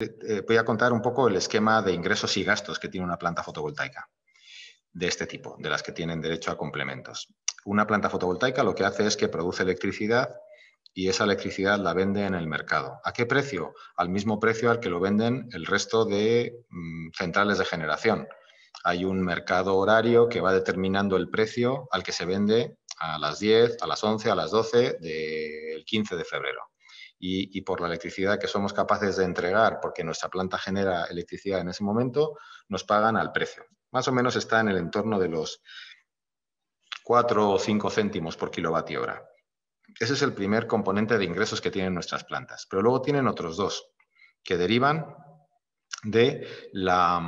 Eh, eh, voy a contar un poco el esquema de ingresos y gastos que tiene una planta fotovoltaica de este tipo, de las que tienen derecho a complementos. Una planta fotovoltaica lo que hace es que produce electricidad y esa electricidad la vende en el mercado. ¿A qué precio? Al mismo precio al que lo venden el resto de mm, centrales de generación. Hay un mercado horario que va determinando el precio al que se vende a las 10, a las 11, a las 12 del 15 de febrero y, por la electricidad que somos capaces de entregar, porque nuestra planta genera electricidad en ese momento, nos pagan al precio. Más o menos está en el entorno de los 4 o 5 céntimos por kilovatio hora. Ese es el primer componente de ingresos que tienen nuestras plantas. Pero luego tienen otros dos que derivan de la,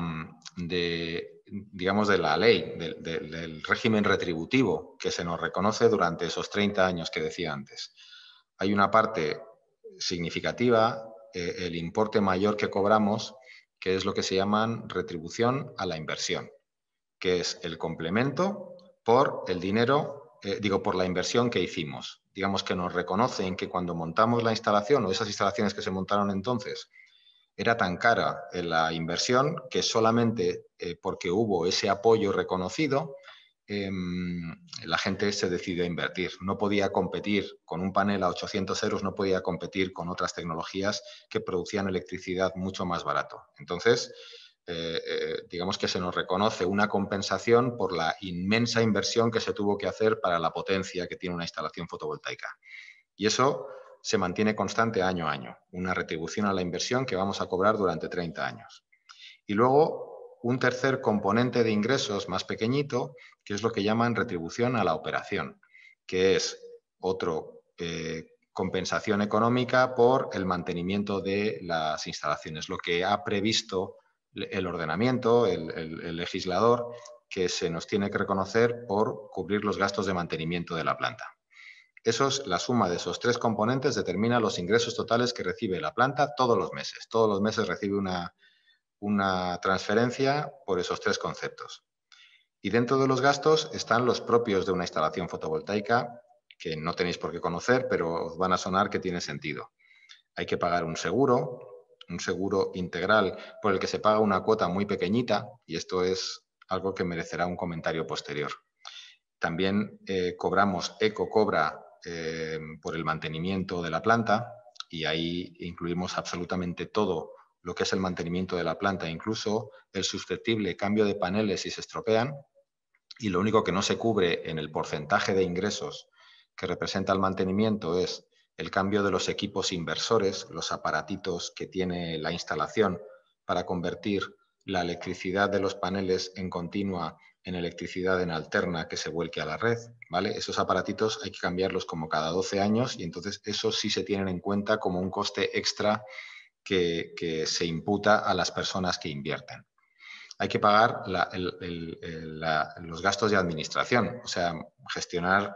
de, digamos, de la ley, del régimen retributivo que se nos reconoce durante esos 30 años que decía antes. Hay una parte significativa eh, el importe mayor que cobramos, que es lo que se llaman retribución a la inversión, que es el complemento por el dinero, eh, digo, por la inversión que hicimos. Digamos que nos reconocen que cuando montamos la instalación o esas instalaciones que se montaron entonces, era tan cara eh, la inversión que solamente porque hubo ese apoyo reconocido, Em, la gente se decide a invertir. No podía competir con un panel a 800 euros, no podía competir con otras tecnologías que producían electricidad mucho más barato. Entonces, eh, eh, digamos que se nos reconoce una compensación por la inmensa inversión que se tuvo que hacer para la potencia que tiene una instalación fotovoltaica. Y eso se mantiene constante año a año, una retribución a la inversión que vamos a cobrar durante 30 años. Y luego un tercer componente de ingresos más pequeñito, que es lo que llaman retribución a la operación, que es otro eh, compensación económica por el mantenimiento de las instalaciones, lo que ha previsto el ordenamiento, el, legislador, que se nos tiene que reconocer por cubrir los gastos de mantenimiento de la planta. Eso la suma de esos tres componentes determina los ingresos totales que recibe la planta todos los meses. Todos los meses recibe una, una transferencia por esos tres conceptos. Y dentro de los gastos están los propios de una instalación fotovoltaica, que no tenéis por qué conocer, pero os van a sonar que tiene sentido. Hay que pagar un seguro, un seguro integral por el que se paga una cuota muy pequeñita, y esto es algo que merecerá un comentario posterior. También eh, cobramos, ECO cobra eh, por el mantenimiento de la planta, y ahí incluimos absolutamente todo lo que es el mantenimiento de la planta, incluso el susceptible cambio de paneles si se estropean, y lo único que no se cubre en el porcentaje de ingresos que representa el mantenimiento es el cambio de los equipos inversores, los aparatitos que tiene la instalación para convertir la electricidad de los paneles en continua en electricidad en alterna que se vuelque a la red, ¿vale? Esos aparatitos hay que cambiarlos como cada 12 años y entonces eso sí se tienen en cuenta como un coste extra que, se imputa a las personas que invierten. Hay que pagar los gastos de administración, o sea, gestionar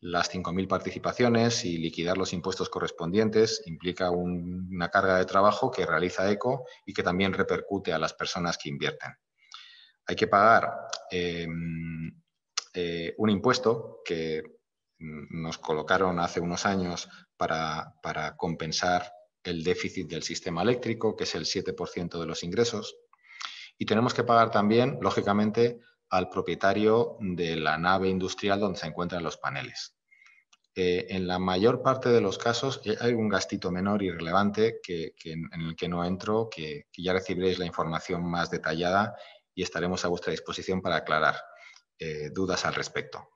las 5.000 participaciones y liquidar los impuestos correspondientes implica una carga de trabajo que realiza ECO y que también repercute a las personas que invierten. Hay que pagar em, eh, un impuesto que nos colocaron hace unos años para compensar el déficit del sistema eléctrico, que es el 7% de los ingresos, y tenemos que pagar también, lógicamente, al propietario de la nave industrial donde se encuentran los paneles. Eh, en la mayor parte de los casos eh, hay un gastito menor y relevante que, en, el que no entro, que, ya recibiréis la información más detallada y estaremos a vuestra disposición para aclarar eh, dudas al respecto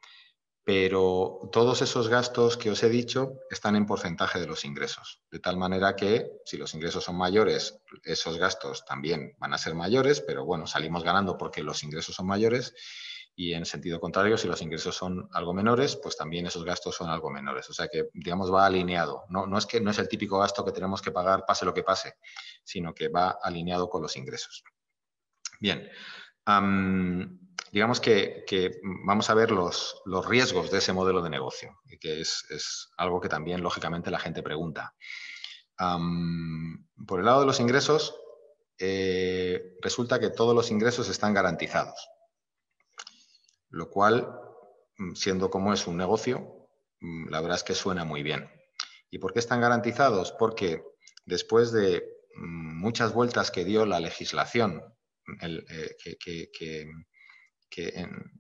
pero todos esos gastos que os he dicho están en porcentaje de los ingresos, de tal manera que si los ingresos son mayores, esos gastos también van a ser mayores, pero bueno, salimos ganando porque los ingresos son mayores y en sentido contrario, si los ingresos son algo menores, pues también esos gastos son algo menores. O sea que, digamos, va alineado. No, es que no es el típico gasto que tenemos que pagar pase lo que pase, sino que va alineado con los ingresos. Bien digamos que, vamos a ver los, riesgos de ese modelo de negocio, que es, algo que también, lógicamente, la gente pregunta. por el lado de los ingresos, eh, resulta que todos los ingresos están garantizados, lo cual, mm, siendo como es un negocio, mm, la verdad es que suena muy bien. ¿Y por qué están garantizados? Porque después de mm, muchas vueltas que dio la legislación eh, que,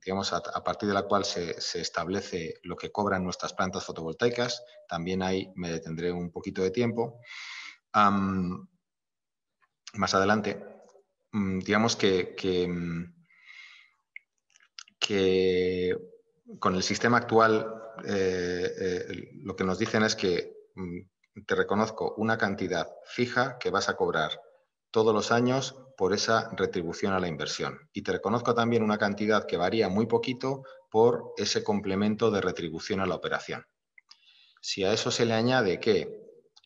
digamos, a, partir de la cual se, establece lo que cobran nuestras plantas fotovoltaicas. También ahí me detendré un poquito de tiempo. más adelante, mm, digamos que, mm, que, con el sistema actual eh, eh, lo que nos dicen es que mm, te reconozco una cantidad fija que vas a cobrar todos los años por esa retribución a la inversión. Y te reconozco también una cantidad que varía muy poquito por ese complemento de retribución a la operación. Si a eso se le añade que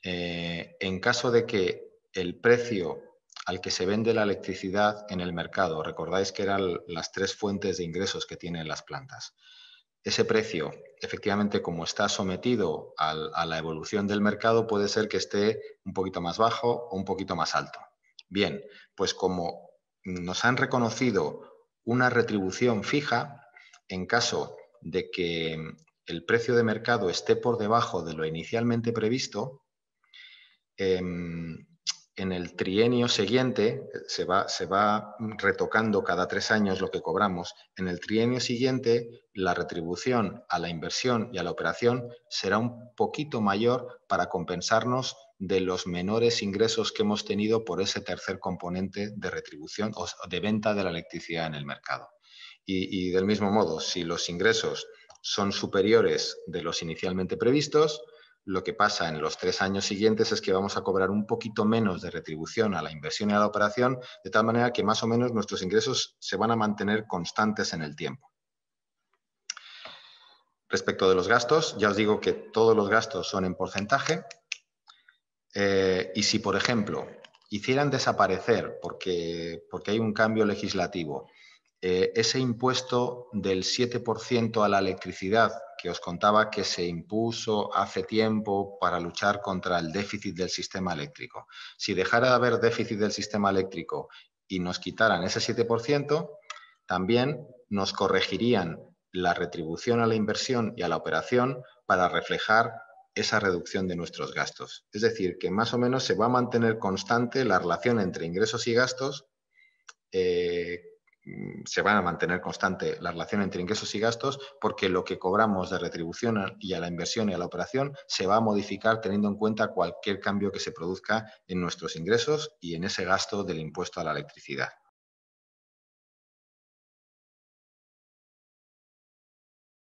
eh, en caso de que el precio al que se vende la electricidad en el mercado, recordáis que eran las tres fuentes de ingresos que tienen las plantas, ese precio, efectivamente, como está sometido a la evolución del mercado, puede ser que esté un poquito más bajo o un poquito más alto. Bien, pues como nos han reconocido una retribución fija, en caso de que el precio de mercado esté por debajo de lo inicialmente previsto, em, en el trienio siguiente, se va, se va, retocando cada tres años lo que cobramos, en el trienio siguiente la retribución a la inversión y a la operación será un poquito mayor para compensarnos de los menores ingresos que hemos tenido por ese tercer componente de retribución o de venta de la electricidad en el mercado. Y, del mismo modo, si los ingresos son superiores de los inicialmente previstos, lo que pasa en los tres años siguientes es que vamos a cobrar un poquito menos de retribución a la inversión y a la operación, de tal manera que más o menos nuestros ingresos se van a mantener constantes en el tiempo. Respecto de los gastos, ya os digo que todos los gastos son en porcentaje, eh, y si, por ejemplo, hicieran desaparecer, porque, porque hay un cambio legislativo, eh, ese impuesto del 7% a la electricidad que os contaba que se impuso hace tiempo para luchar contra el déficit del sistema eléctrico. Si dejara de haber déficit del sistema eléctrico y nos quitaran ese 7%, también nos corregirían la retribución a la inversión y a la operación para reflejar esa reducción de nuestros gastos. Es decir, que más o menos se va a mantener constante la relación entre ingresos y gastos, eh, se van a mantener constante la relación entre ingresos y gastos porque lo que cobramos de retribución y a la inversión y a la operación se va a modificar teniendo en cuenta cualquier cambio que se produzca en nuestros ingresos y en ese gasto del impuesto a la electricidad.